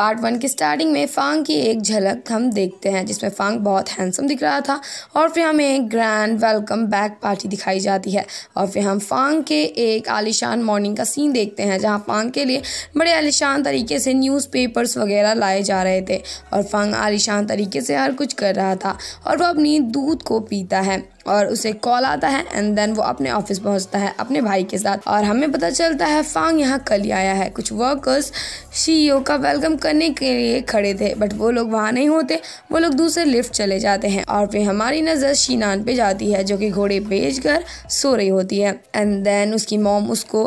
part one की starting में फांग की एक झलक हम देखते हैं जिसमें फांग बहुत हैंडसम दिख रहा था और फिर हमें एक ग्रैंड वेलकम बैक पार्टी दिखाई जाती है और फिर हम फांग के एक आलिशान मॉर्निंग का सीन देखते हैं जहाँ फांग के लिए बड़े आलिशान तरीके से न्यूज़पेपर्स वगैरह लाए जा रहे थे और फांग आलिशान तरीके से हर कुछ कर रहा था और वह अपनी दूध को पीता है और उसे कॉल आता है एंड देन वो अपने ऑफिस पहुंचता है अपने भाई के साथ और हमें पता चलता है फांग यहाँ कल ही आया है कुछ वर्कर्स शीओ e का वेलकम करने के लिए खड़े थे बट वो लोग वहाँ नहीं होते वो लोग दूसरे लिफ्ट चले जाते हैं और फिर हमारी नज़र शीनान पे जाती है जो कि घोड़े बेच कर सो रही होती है एंड देन उसकी मोम उसको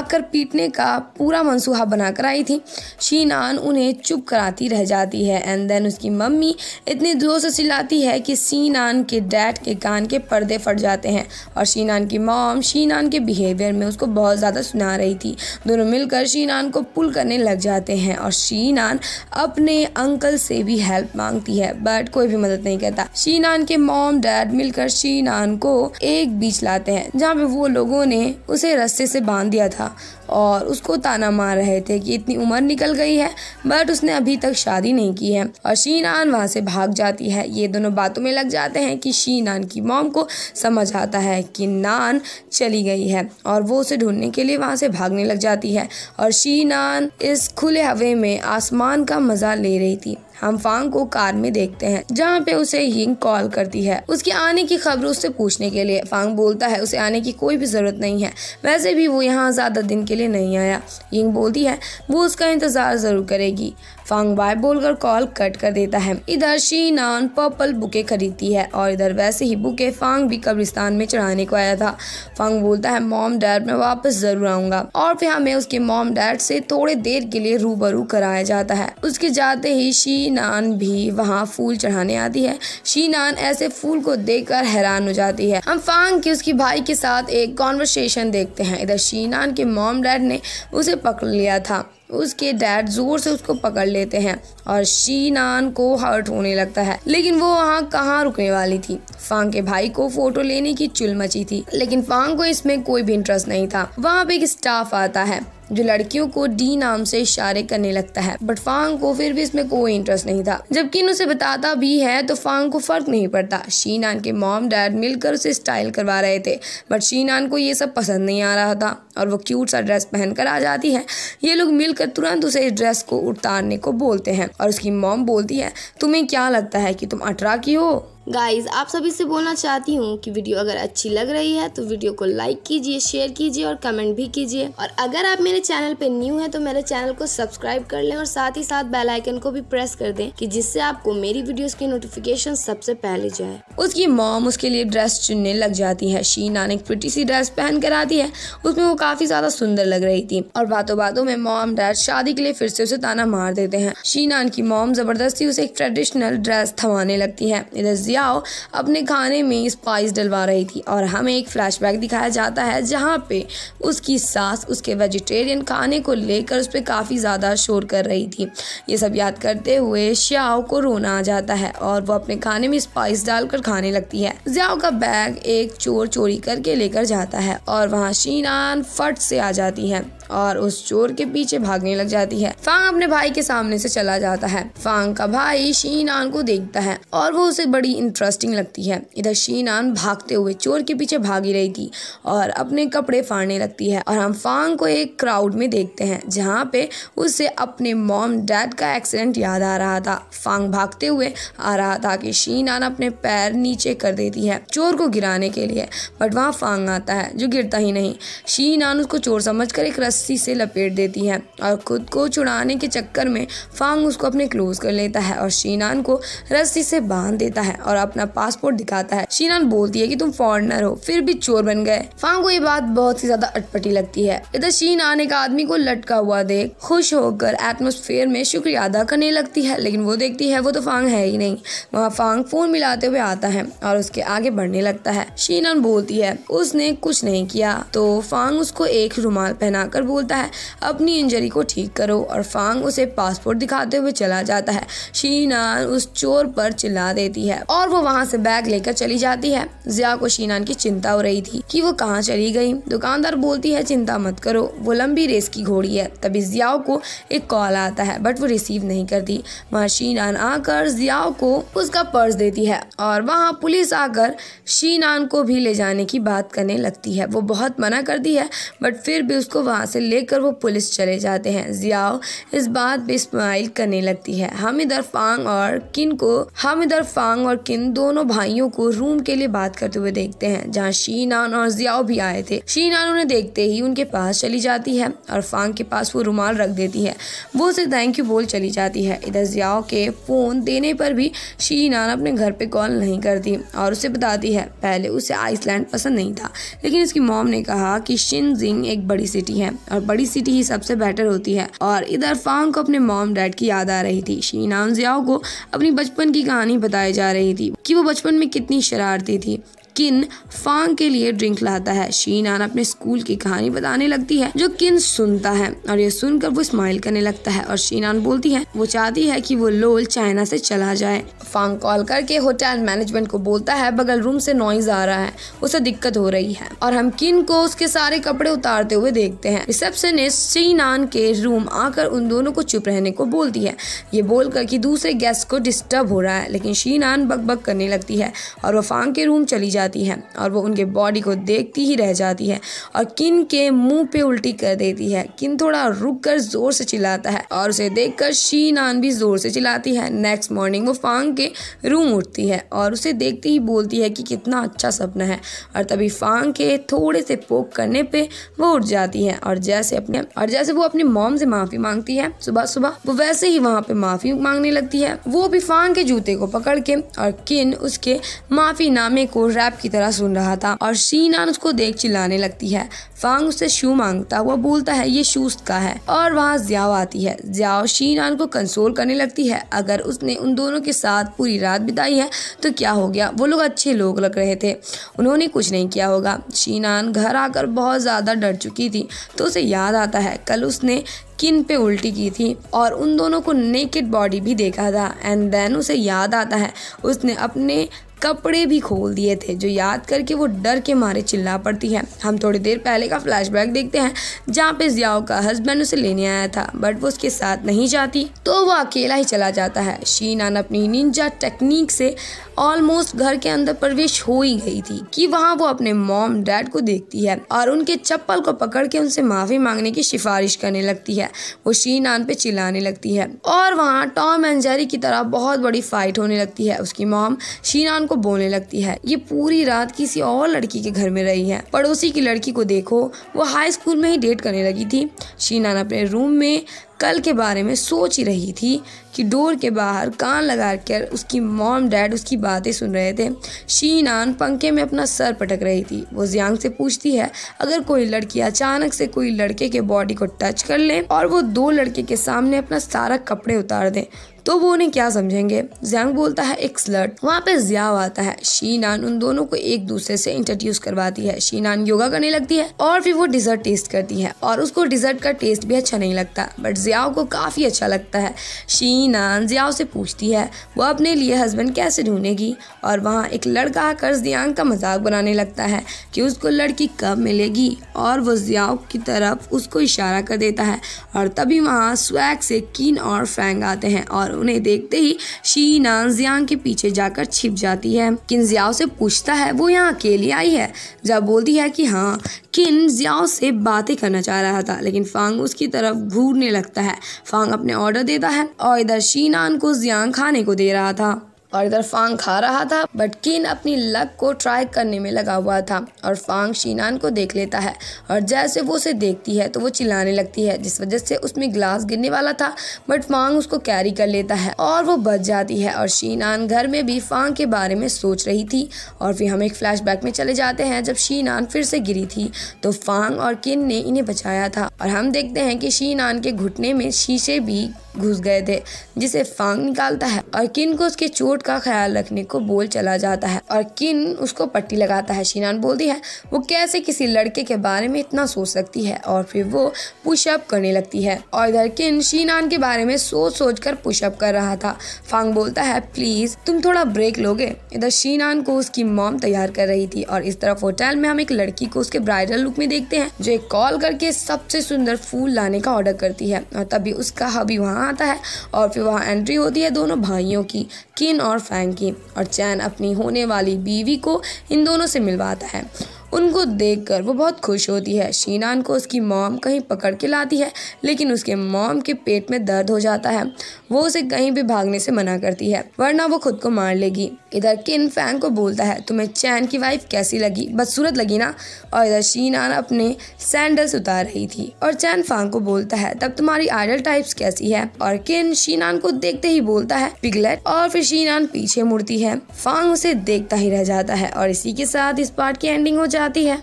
आकर पीटने का पूरा मनसूहा बनाकर आई थी शीनान उन्हें चुप कराती रह जाती है एंड देन उसकी मम्मी इतनी जोर से चिल्लाती है कि सीनान e के डैड के कान के पर्दे फट जाते हैं और शीनान की मॉम शीनान के बिहेवियर में उसको बहुत ज़्यादा सुना रही थी दोनों मिलकर शीनान को पुल करने लग जाते हैं और शीनान अपने अंकल से भी हेल्प मांगती है बट कोई भी मदद नहीं करता शीनान के मॉम डैड मिलकर शीनान को एक बीच लाते हैं जहाँ पे वो लोगों ने उसे रस्ते से बांध दिया था और उसको ताना मार रहे थे कि इतनी उम्र निकल गई है बट उसने अभी तक शादी नहीं की है और शीनान वहाँ से भाग जाती है ये दोनों बातों में लग जाते हैं कि शीनान की मॉम टॉम को समझ आता है कि नान चली गई है और वो उसे ढूंढने के लिए वहाँ से भागने लग जाती है और शी नान इस खुले हवे में आसमान का मज़ा ले रही थी हम फांग को कार में देखते हैं जहाँ पे उसे हिंग कॉल करती है उसके आने की खबर उससे पूछने के लिए फांग बोलता है उसे आने की कोई भी जरूरत नहीं है वैसे भी वो यहाँ ज्यादा दिन के लिए नहीं आया हिंग बोलती है वो उसका इंतजार जरूर करेगी फांग बाय बोलकर कॉल कट कर देता है इधर शी नान पर्पल बुके खरीदती है और इधर वैसे ही बुके फांग भी कब्रिस्तान में चढ़ाने को आया था फांग बोलता है मॉम डैड मैं वापस जरूर आऊंगा और फिर हमें उसके मॉम डैड से थोड़े देर के लिए रूबरू कराया जाता है उसके जाते ही शी शीनान भी वहाँ फूल चढ़ाने आती है शीनान ऐसे फूल को देखकर हैरान हो जाती है हम फांग की उसकी भाई के साथ एक कॉन्वर्सेशन देखते हैं इधर शीनान के मॉम डैड ने उसे पकड़ लिया था उसके डैड जोर से उसको पकड़ लेते हैं और शीनान को हर्ट होने लगता है लेकिन वो वहाँ कहाँ रुकने वाली थी फांग के भाई को फोटो लेने की चुल मची थी लेकिन फांग को इसमें कोई भी इंटरेस्ट नहीं था वहाँ पे एक स्टाफ आता है जो लड़कियों को डी नाम से इशारे करने लगता है बट फांग को फिर भी इसमें कोई इंटरेस्ट नहीं था जबकि उसे बताता भी है तो फांग को फर्क नहीं पड़ता शीनान के मॉम डैड मिलकर उसे स्टाइल करवा रहे थे बट शीनान को ये सब पसंद नहीं आ रहा था और वो क्यूट सा ड्रेस पहनकर आ जाती है ये लोग मिलकर तुरंत उसे इस ड्रेस को उतारने को बोलते हैं और उसकी मॉम बोलती है तुम्हें क्या लगता है कि तुम अठारह की हो गाइज आप सभी से बोलना चाहती हूँ कि वीडियो अगर अच्छी लग रही है तो वीडियो को लाइक कीजिए शेयर कीजिए और कमेंट भी कीजिए और अगर आप मेरे चैनल पे न्यू हैं तो मेरे चैनल को सब्सक्राइब कर लें और साथ ही साथ बेल आइकन को भी प्रेस कर दें कि जिससे आपको मेरी वीडियोस की नोटिफिकेशन सबसे पहले जाए उसकी मॉम उसके लिए ड्रेस चुनने लग जाती है शीना ने एक प्रिटी सी ड्रेस पहन कर आती है उसमें वो काफी ज्यादा सुंदर लग रही थी और बातों बातों में मॉम डैड शादी के लिए फिर से उसे ताना मार देते हैं शीनान की मॉम जबरदस्ती उसे एक ट्रेडिशनल ड्रेस थमाने लगती है इधर जियाओ अपने खाने में स्पाइस डलवा रही थी और हमें एक फ्लैश दिखाया जाता है जहाँ पे उसकी सास उसके वेजिटेरियन खाने को लेकर उस पर काफ़ी ज़्यादा शोर कर रही थी ये सब याद करते हुए श्याओ को रोना आ जाता है और वो अपने खाने में स्पाइस डालकर खाने लगती है जियाओ का बैग एक चोर चोरी करके लेकर जाता है और वहाँ शीनान फट से आ जाती हैं और उस चोर के पीछे भागने लग जाती है फांग अपने भाई के सामने से चला जाता है फांग का भाई शीनान को देखता है और वो उसे बड़ी इंटरेस्टिंग लगती है इधर शीनान भागते हुए चोर के पीछे भागी रही थी और अपने कपड़े फाड़ने लगती है और हम फांग को एक क्राउड में देखते हैं जहाँ पे उसे अपने मॉम डैड का एक्सीडेंट याद आ रहा था फांग भागते हुए आ रहा था कि शीनान अपने पैर नीचे कर देती है चोर को गिराने के लिए बट वहाँ फांग आता है जो गिरता ही नहीं शीनान उसको चोर समझ कर एक रस्सी रस्सी से लपेट देती है और खुद को छुड़ाने के चक्कर में फांग उसको अपने क्लोज कर लेता है और शीनान को रस्सी से बांध देता है और अपना पासपोर्ट दिखाता है शीनान बोलती है कि तुम फॉरनर हो फिर भी चोर बन गए फांग को ये बात बहुत ही ज्यादा अटपटी लगती है इधर शीनान एक आदमी को लटका हुआ देख खुश होकर एटमोस्फेयर में शुक्रिया अदा करने लगती है लेकिन वो देखती है वो तो फांग है ही नहीं वहाँ फांग फोन मिलाते हुए आता है और उसके आगे बढ़ने लगता है शीनान बोलती है उसने कुछ नहीं किया तो फांग उसको एक रुमाल पहनाकर पर बोलता है अपनी इंजरी को ठीक करो और फांग उसे पासपोर्ट दिखाते हुए चला जाता है शीनान उस चोर पर चिल्ला देती है और वो वहाँ से बैग लेकर चली जाती है जिया को शीनान की चिंता हो रही थी कि वो कहाँ चली गई दुकानदार बोलती है चिंता मत करो वो लंबी रेस की घोड़ी है तभी जियाओ को एक कॉल आता है बट वो रिसीव नहीं करती वहाँ शीनान आकर जियाओ को उसका पर्स देती है और वहाँ पुलिस आकर शीनान को भी ले जाने की बात करने लगती है वो बहुत मना करती है बट फिर भी उसको वहाँ से लेकर वो पुलिस चले जाते हैं जियाओ इस बात पे स्माइल करने लगती है हम इधर फांग और किन को हम इधर फांग और किन दोनों भाइयों को रूम के लिए बात करते हुए देखते हैं जहाँ शीनान और जियाओ भी आए थे शीनान उन्हें देखते ही उनके पास चली जाती है और फांग के पास वो रुमाल रख देती है वो उसे थैंक यू बोल चली जाती है इधर जियाओ के फ़ोन देने पर भी शीनान अपने घर पे कॉल नहीं करती और उसे बताती है पहले उसे आइसलैंड पसंद नहीं था लेकिन उसकी मॉम ने कहा कि शिनजिंग एक बड़ी सिटी है और बड़ी सिटी ही सबसे बेटर होती है और इधर फांग को अपने मॉम डैड की याद आ रही थी शी जियाओ को अपनी बचपन की कहानी बताई जा रही थी कि वो बचपन में कितनी शरारती थी किन फांग के लिए ड्रिंक लाता है शीनान अपने स्कूल की कहानी बताने लगती है जो किन सुनता है और ये सुनकर वो स्माइल करने लगता है और शीनान बोलती है वो चाहती है कि वो लोल चाइना से चला जाए फांग कॉल करके होटल मैनेजमेंट को बोलता है बगल रूम से नॉइज आ रहा है उसे दिक्कत हो रही है और हम किन को उसके सारे कपड़े उतारते हुए देखते हैं रिसेप्शनिस्ट शीनान के रूम आकर उन दोनों को चुप रहने को बोलती है ये बोलकर की दूसरे गेस्ट को डिस्टर्ब हो रहा है लेकिन शीनान बकबक करने लगती है और वो फांग के रूम चली जाती जाती है और वो उनके बॉडी को देखती ही रह जाती है और किन के मुंह पे उल्टी कर देती है किन थोड़ा रुक कर जोर से चिल्लाता है और उसे देख कर शीनान भी जोर से चिल्लाती है नेक्स्ट मॉर्निंग वो फांग के रूम उठती है और उसे देखते ही बोलती है कि कितना अच्छा सपना है और तभी फांग के थोड़े से पोक करने पे वो उठ जाती है और जैसे अपने और जैसे वो अपने मॉम से माफ़ी मांगती है सुबह सुबह वो वैसे ही वहाँ पे माफ़ी मांगने लगती है वो भी फांग के जूते को पकड़ के और किन उसके माफ़ी नामे को रैप चुपचाप की तरह सुन रहा था और शीनान उसको देख चिल्लाने लगती है फांग उससे शू मांगता हुआ बोलता है ये शूज का है और वहाँ जियाओ आती है जियाओ शीनान को कंसोल करने लगती है अगर उसने उन दोनों के साथ पूरी रात बिताई है तो क्या हो गया वो लोग अच्छे लोग लग रहे थे उन्होंने कुछ नहीं किया होगा शीनान घर आकर बहुत ज़्यादा डर चुकी थी तो उसे याद आता है कल उसने किन पे उल्टी की थी और उन दोनों को नेकेड बॉडी भी देखा था एंड देन उसे याद आता है उसने अपने कपड़े भी खोल दिए थे जो याद करके वो डर के मारे चिल्ला पड़ती है हम थोड़ी देर पहले का फ्लैशबैक देखते हैं जहाँ पे जियाओ का हस्बैंड उसे लेने आया था बट वो उसके साथ नहीं जाती तो वो अकेला ही चला जाता है शीनान अपनी निंजा टेक्निक से ऑलमोस्ट घर के अंदर प्रवेश हो ही गई थी कि वहाँ वो अपने मॉम डैड को देखती है और उनके चप्पल को पकड़ के उनसे माफी मांगने की सिफारिश करने लगती है वो शीनान पे चिल्लाने लगती है और वहाँ टॉम एंड जेरी की तरह बहुत बड़ी फाइट होने लगती है उसकी मॉम शीनान को बोलने लगती है ये पूरी रात किसी और लड़की के घर में रही है पड़ोसी की लड़की को देखो वो हाई स्कूल में ही डेट करने लगी थी शीनान अपने रूम में कल के बारे में सोच ही रही थी कि डोर के बाहर कान लगा कर उसकी मॉम डैड उसकी बातें सुन रहे थे शीनान पंखे में अपना सर पटक रही थी वो जियांग से पूछती है अगर कोई लड़की अचानक से कोई लड़के के बॉडी को टच कर ले और वो दो लड़के के सामने अपना सारा कपड़े उतार दें तो वो उन्हें क्या समझेंगे ज्यांग बोलता है एक स्लट वहाँ पे जिया आता है शीनान उन दोनों को एक दूसरे से इंट्रोड्यूस करवाती है शीनान योगा करने लगती है और फिर वो डिजर्ट टेस्ट करती है और उसको डिजर्ट का टेस्ट भी अच्छा नहीं लगता बट जियाओ को काफ़ी अच्छा लगता है शीनान जियाओ से पूछती है वो अपने लिए हस्बैंड कैसे ढूंढेगी और वहाँ एक लड़का आकर जियांग का मजाक बनाने लगता है कि उसको लड़की कब मिलेगी और वो जियाओ की तरफ उसको इशारा कर देता है और तभी वहाँ स्वैग से कीन और फैंग आते हैं और और उन्हें देखते ही शीनान जियांग के पीछे जाकर छिप जाती है किन जियाओ से पूछता है वो यहाँ अकेली आई है जब बोलती है कि हाँ किन जियाओ से बातें करना चाह रहा था लेकिन फांग उसकी तरफ घूरने लगता है फांग अपने ऑर्डर देता है और इधर शीनान को जियांग खाने को दे रहा था और इधर फांग खा रहा था बट किन अपनी लक को ट्राई करने में लगा हुआ था और फांग शीनान को देख लेता है और जैसे वो उसे देखती है तो वो चिल्लाने लगती है जिस वजह से उसमें ग्लास गिरने वाला था बट फांग उसको कैरी कर लेता है और वो बच जाती है और शीनान घर में भी फांग के बारे में सोच रही थी और फिर हम एक बैक में चले जाते हैं जब शीनान फिर से गिरी थी तो फांग और किन ने इन्हें बचाया था और हम देखते हैं कि शीनान के घुटने में शीशे भी घुस गए थे जिसे फांग निकालता है और किन को उसके चोट का ख्याल रखने को बोल चला जाता है और किन उसको पट्टी लगाता है शीनान बोलती है वो कैसे किसी लड़के के बारे में इतना सोच सकती है और फिर वो पुशअप करने लगती है और इधर किन शीनान के बारे में सोच सोच कर पुशअप कर रहा था फांग बोलता है प्लीज तुम थोड़ा ब्रेक लोगे इधर शीनान को उसकी मॉम तैयार कर रही थी और इस तरफ होटल में हम एक लड़की को उसके ब्राइडल लुक में देखते हैं जो एक कॉल करके सबसे सुंदर फूल लाने का ऑर्डर करती है और तभी उसका हबी वहाँ वहाँ आता है और फिर वहाँ एंट्री होती है दोनों भाइयों की किन और फैंग की और चैन अपनी होने वाली बीवी को इन दोनों से मिलवाता है उनको देखकर वो बहुत खुश होती है शीनान को उसकी मॉम कहीं पकड़ के लाती है लेकिन उसके मॉम के पेट में दर्द हो जाता है वो उसे कहीं भी भागने से मना करती है वरना वो खुद को मार लेगी इधर किन फैंग को बोलता है तुम्हें चैन की वाइफ कैसी लगी बदसूरत लगी ना और इधर शीनान अपने सैंडल्स उतार रही थी और चैन फांग को बोलता है तब तुम्हारी आइडल टाइप्स कैसी है और किन शीनान को देखते ही बोलता है पिगलेट और फिर शीनान पीछे मुड़ती है फांग उसे देखता ही रह जाता है और इसी के साथ इस पार्ट की एंडिंग हो जाती आती है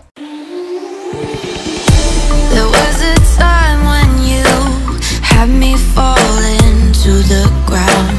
There had me fall into the ground